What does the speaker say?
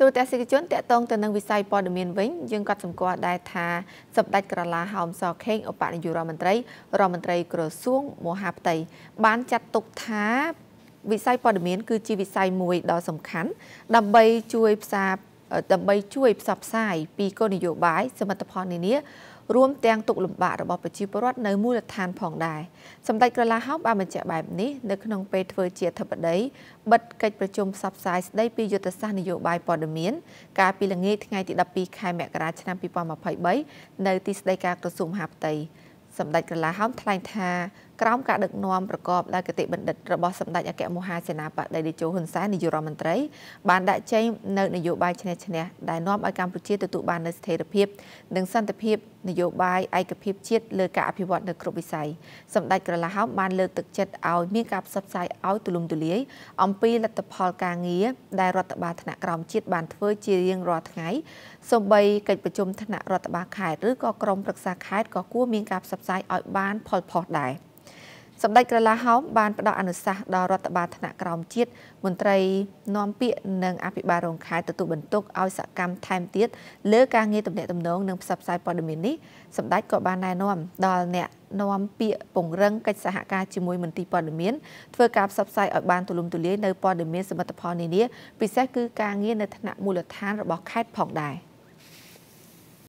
ទូតសិកជនតកតងទៅនឹងវិស័យព័ត៌មានវិញយើងក៏សម្គាល់ដែរថាសម្ដេចក្រឡាហោមសខេងឧបនាយករដ្ឋមន្ត្រីរដ្ឋមន្ត្រី ក្រសួង មហាផ្ទៃបានចាត់ទុកថាវិស័យព័ត៌មាន គឺជាវិស័យមួយដ៏សំខាន់ ដើម្បីជួយផ្សារដើម្បីជួយផ្សព្វផ្សាយពីគោលនយោបាយសមិទ្ធផលនានារួមទាំងទុកលំបាករបស់ប្រជាពលរដ្ឋនៅមូលដ្ឋានផងដែរសម្ដេចក្រឡាហោមបានបញ្ជាក់បែបនេះនៅក្នុងពេលធ្វើជាអធិបតីបិទកិច្ចប្រជុំផ្សព្វផ្សាយស្ដីពីយុទ្ធសាស្ត្រនយោបាយព័ត៌មានកាលពីល្ងាចថ្ងៃទី12ខែមករាឆ្នាំ2023នៅទីស្តីការក្រសួងមហាផ្ទៃសម្ដេចក្រឡាហោមថ្លែងថាក្រោមការដឹកនាំប្រកបដោយគតិបណ្ឌិតរបស់សម្ដេចអគ្គមហាសេនាបតីតេជោហ៊ុនសែននាយករដ្ឋមន្ត្រីបានដាក់ចេញនៅនយោបាយឈ្នះឈ្នះដែលនាំឲ្យកម្ពុជាទទួលបាននូវស្ថិរភាព និងសន្តិភាព នយោបាយឯកភាពជាតិលើការអភិវឌ្ឍនៅគ្រប់វិស័យសម្ដេចក្រឡាហោមបានលើកទឹកចិត្តឲ្យមានការផ្សព្វផ្សាយឲ្យទូលំទូលាយអំពីលទ្ធផលការងារដែលរដ្ឋបាលថ្នាក់ក្រោមជាតិបានធ្វើជារៀងរាល់ថ្ងៃសូម្បីកិច្ចប្រជុំថ្នាក់រដ្ឋបាលខេត្តឬក៏ក្រុមប្រឹក្សាខេត្តក៏គួរមានការផ្សព្វផ្សាយឲ្យបានផលផុសដែរ។សម្ដេចក្រឡាហោមបានផ្ដល់អនុសាសន៍ដល់រដ្ឋបាលថ្នាក់ក្រោមជាតិមន្ត្រីនាំពាក្យនិងអភិបាលរងខេត្តទទួលបន្ទុកឲ្យសកម្មថែមទៀតលើការងារទំនាក់ទំនងនិងផ្សព្វផ្សាយព័ត៌មាននេះសម្ដេចក៏បានណែនាំ ដល់អ្នកនាំពាក្យពង្រឹងកិច្ចសហការជាមួយមន្ទីរព័ត៌មានធ្វើការផ្សព្វផ្សាយឲ្យបានទូលំទូលាយនៅព័ត៌មានសមិទ្ធផលនានាពិសេសគឺការងារនៅថ្នាក់មូលដ្ឋានរបស់ខេត្តផងដែរ។